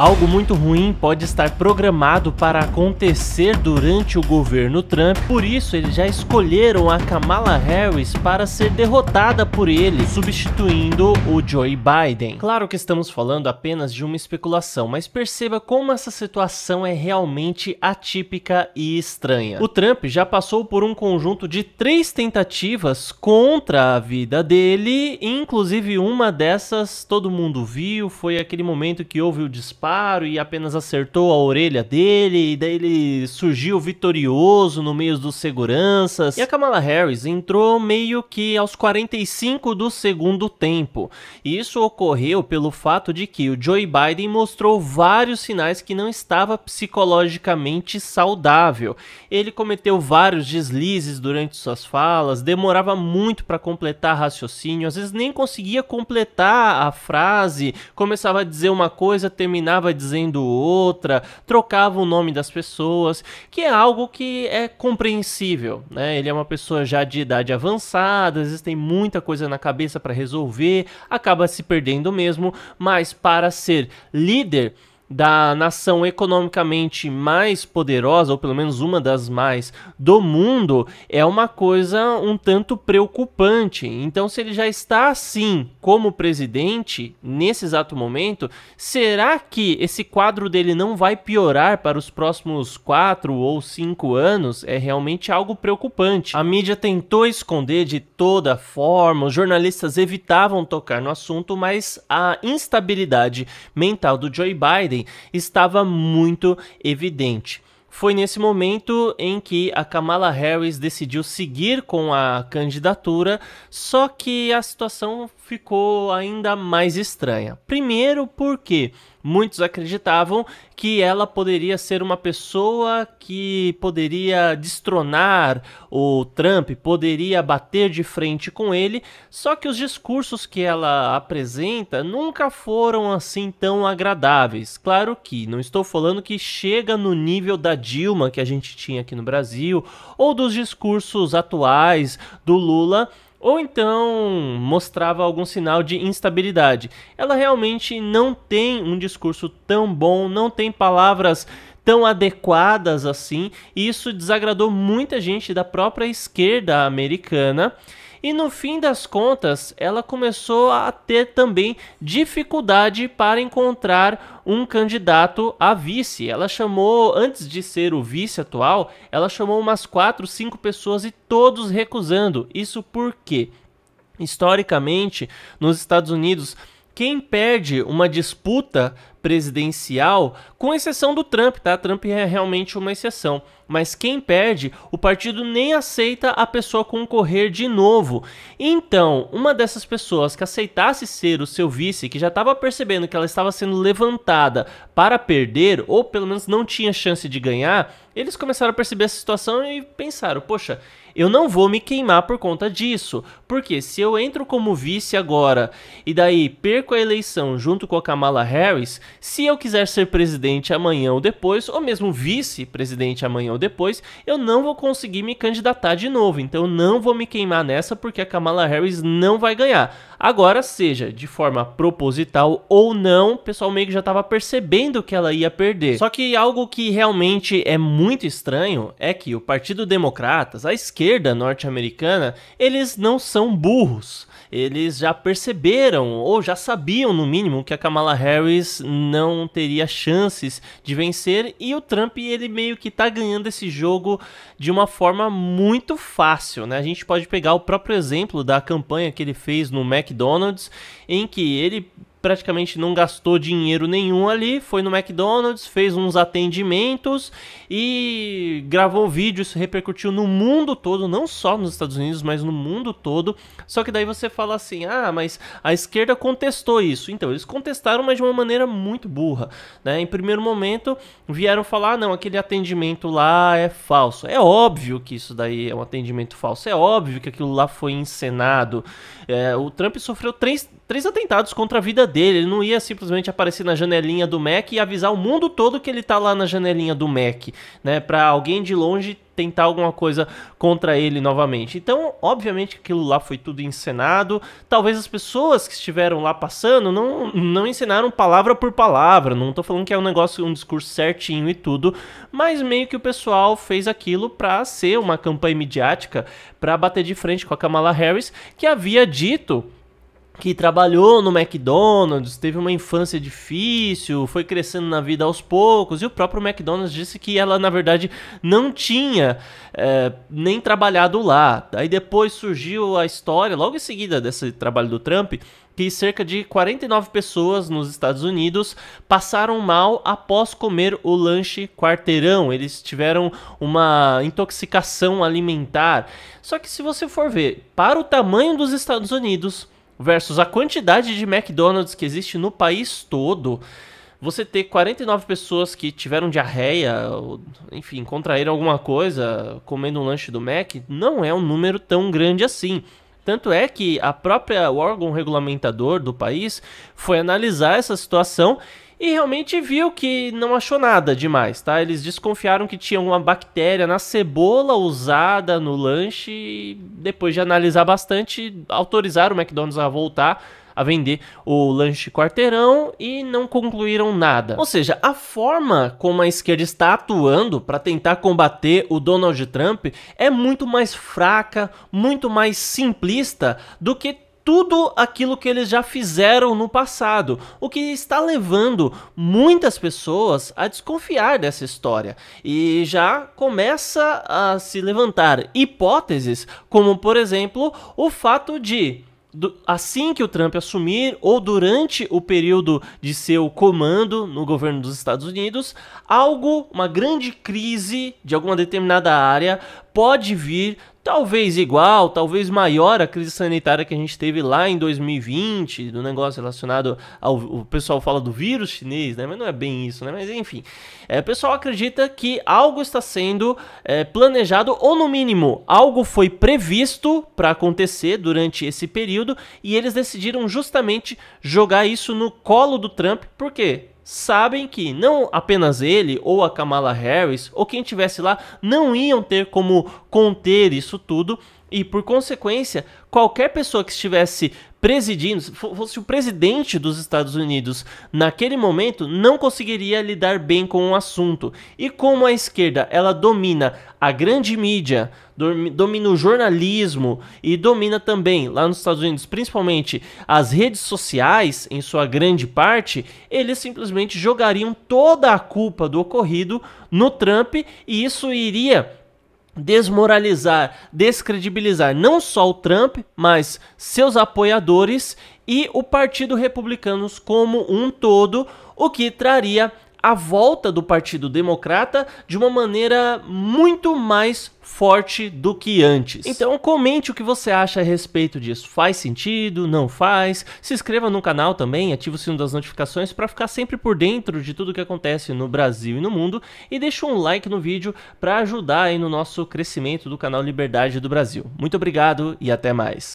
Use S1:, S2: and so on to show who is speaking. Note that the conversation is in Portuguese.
S1: Algo muito ruim pode estar programado para acontecer durante o governo Trump, por isso eles já escolheram a Kamala Harris para ser derrotada por ele, substituindo o Joe Biden. Claro que estamos falando apenas de uma especulação, mas perceba como essa situação é realmente atípica e estranha. O Trump já passou por um conjunto de três tentativas contra a vida dele, inclusive uma dessas todo mundo viu, foi aquele momento que houve o disparo disparo e apenas acertou a orelha dele, e daí ele surgiu vitorioso no meio dos seguranças. E a Kamala Harris entrou meio que aos 45 do segundo tempo. E isso ocorreu pelo fato de que o Joe Biden mostrou vários sinais que não estava psicologicamente saudável. Ele cometeu vários deslizes durante suas falas, demorava muito para completar raciocínio, às vezes nem conseguia completar a frase, começava a dizer uma coisa, terminava ficava dizendo outra, trocava o nome das pessoas, que é algo que é compreensível, né? Ele é uma pessoa já de idade avançada, às vezes tem muita coisa na cabeça para resolver, acaba se perdendo mesmo, mas para ser líder, da nação economicamente mais poderosa, ou pelo menos uma das mais, do mundo, é uma coisa um tanto preocupante. Então, se ele já está assim como presidente, nesse exato momento, será que esse quadro dele não vai piorar para os próximos quatro ou cinco anos? É realmente algo preocupante. A mídia tentou esconder de toda forma, os jornalistas evitavam tocar no assunto, mas a instabilidade mental do Joe Biden estava muito evidente. Foi nesse momento em que a Kamala Harris decidiu seguir com a candidatura, só que a situação ficou ainda mais estranha. Primeiro, porque Muitos acreditavam que ela poderia ser uma pessoa que poderia destronar o Trump, poderia bater de frente com ele, só que os discursos que ela apresenta nunca foram assim tão agradáveis. Claro que não estou falando que chega no nível da Dilma que a gente tinha aqui no Brasil ou dos discursos atuais do Lula ou então mostrava algum sinal de instabilidade. Ela realmente não tem um discurso tão bom, não tem palavras tão adequadas assim, e isso desagradou muita gente da própria esquerda americana e no fim das contas ela começou a ter também dificuldade para encontrar um candidato a vice. Ela chamou, antes de ser o vice atual, ela chamou umas 4, 5 pessoas e todos recusando. Isso por quê? Historicamente, nos Estados Unidos, quem perde uma disputa presidencial, com exceção do Trump, tá? Trump é realmente uma exceção. Mas quem perde, o partido nem aceita a pessoa concorrer de novo. Então, uma dessas pessoas que aceitasse ser o seu vice, que já estava percebendo que ela estava sendo levantada para perder, ou pelo menos não tinha chance de ganhar, eles começaram a perceber essa situação e pensaram: poxa, eu não vou me queimar por conta disso. Porque se eu entro como vice agora e daí perco a eleição junto com a Kamala Harris, se eu quiser ser presidente amanhã ou depois, ou mesmo vice-presidente amanhã ou depois, eu não vou conseguir me candidatar de novo. Então eu não vou me queimar nessa porque a Kamala Harris não vai ganhar. Agora, seja de forma proposital ou não, o pessoal meio que já estava percebendo que ela ia perder. Só que algo que realmente é muito estranho é que o Partido Democratas, a esquerda norte-americana, eles não são burros eles já perceberam, ou já sabiam no mínimo, que a Kamala Harris não teria chances de vencer, e o Trump, ele meio que tá ganhando esse jogo de uma forma muito fácil, né? A gente pode pegar o próprio exemplo da campanha que ele fez no McDonald's, em que ele praticamente não gastou dinheiro nenhum ali, foi no McDonald's, fez uns atendimentos e gravou vídeo, isso repercutiu no mundo todo, não só nos Estados Unidos, mas no mundo todo. Só que daí você fala assim: "Ah, mas a esquerda contestou isso". Então, eles contestaram, mas de uma maneira muito burra, né? Em primeiro momento, vieram falar: ah, "Não, aquele atendimento lá é falso". É óbvio que isso daí é um atendimento falso, é óbvio que aquilo lá foi encenado. É, o Trump sofreu três, três atentados contra a vida dele, ele não ia simplesmente aparecer na janelinha do Mac e avisar o mundo todo que ele tá lá na janelinha do Mac, né? Para alguém de longe tentar alguma coisa contra ele novamente. Então, obviamente que aquilo lá foi tudo encenado. Talvez as pessoas que estiveram lá passando não, não ensinaram palavra por palavra. Não tô falando que é um negócio, um discurso certinho e tudo, mas meio que o pessoal fez aquilo para ser uma campanha midiática para bater de frente com a Kamala Harris, que havia dito que trabalhou no McDonald's, teve uma infância difícil, foi crescendo na vida aos poucos, e o próprio McDonald's disse que ela, na verdade, não tinha é, nem trabalhado lá. Aí depois surgiu a história, logo em seguida desse trabalho do Trump, que cerca de 49 pessoas nos Estados Unidos passaram mal após comer o lanche quarteirão. Eles tiveram uma intoxicação alimentar. Só que se você for ver, para o tamanho dos Estados Unidos, versus a quantidade de McDonald's que existe no país todo, você ter 49 pessoas que tiveram diarreia, ou, enfim, contraíram alguma coisa comendo um lanche do Mac, não é um número tão grande assim. Tanto é que a própria órgão regulamentador do país foi analisar essa situação e realmente viu que não achou nada demais, tá? Eles desconfiaram que tinha uma bactéria na cebola usada no lanche e depois de analisar bastante, autorizaram o McDonald's a voltar a vender o lanche quarteirão e não concluíram nada. Ou seja, a forma como a esquerda está atuando para tentar combater o Donald Trump é muito mais fraca, muito mais simplista do que tudo aquilo que eles já fizeram no passado, o que está levando muitas pessoas a desconfiar dessa história e já começa a se levantar hipóteses, como por exemplo o fato de assim que o Trump assumir ou durante o período de seu comando no governo dos Estados Unidos, algo, uma grande crise de alguma determinada área pode vir talvez igual, talvez maior a crise sanitária que a gente teve lá em 2020, do negócio relacionado ao o pessoal fala do vírus chinês, né? Mas não é bem isso, né? Mas enfim, é, o pessoal acredita que algo está sendo é, planejado ou no mínimo algo foi previsto para acontecer durante esse período e eles decidiram justamente jogar isso no colo do Trump, por quê? sabem que não apenas ele ou a Kamala Harris ou quem estivesse lá não iam ter como conter isso tudo e, por consequência, qualquer pessoa que estivesse presidindo, fosse o presidente dos Estados Unidos naquele momento, não conseguiria lidar bem com o assunto. E como a esquerda ela domina a grande mídia, domina o jornalismo e domina também, lá nos Estados Unidos, principalmente as redes sociais, em sua grande parte, eles simplesmente jogariam toda a culpa do ocorrido no Trump e isso iria desmoralizar, descredibilizar não só o Trump, mas seus apoiadores e o Partido Republicano como um todo, o que traria a volta do Partido Democrata de uma maneira muito mais forte do que antes. Então comente o que você acha a respeito disso. Faz sentido? Não faz? Se inscreva no canal também, ative o sino das notificações para ficar sempre por dentro de tudo que acontece no Brasil e no mundo e deixa um like no vídeo para ajudar aí no nosso crescimento do canal Liberdade do Brasil. Muito obrigado e até mais.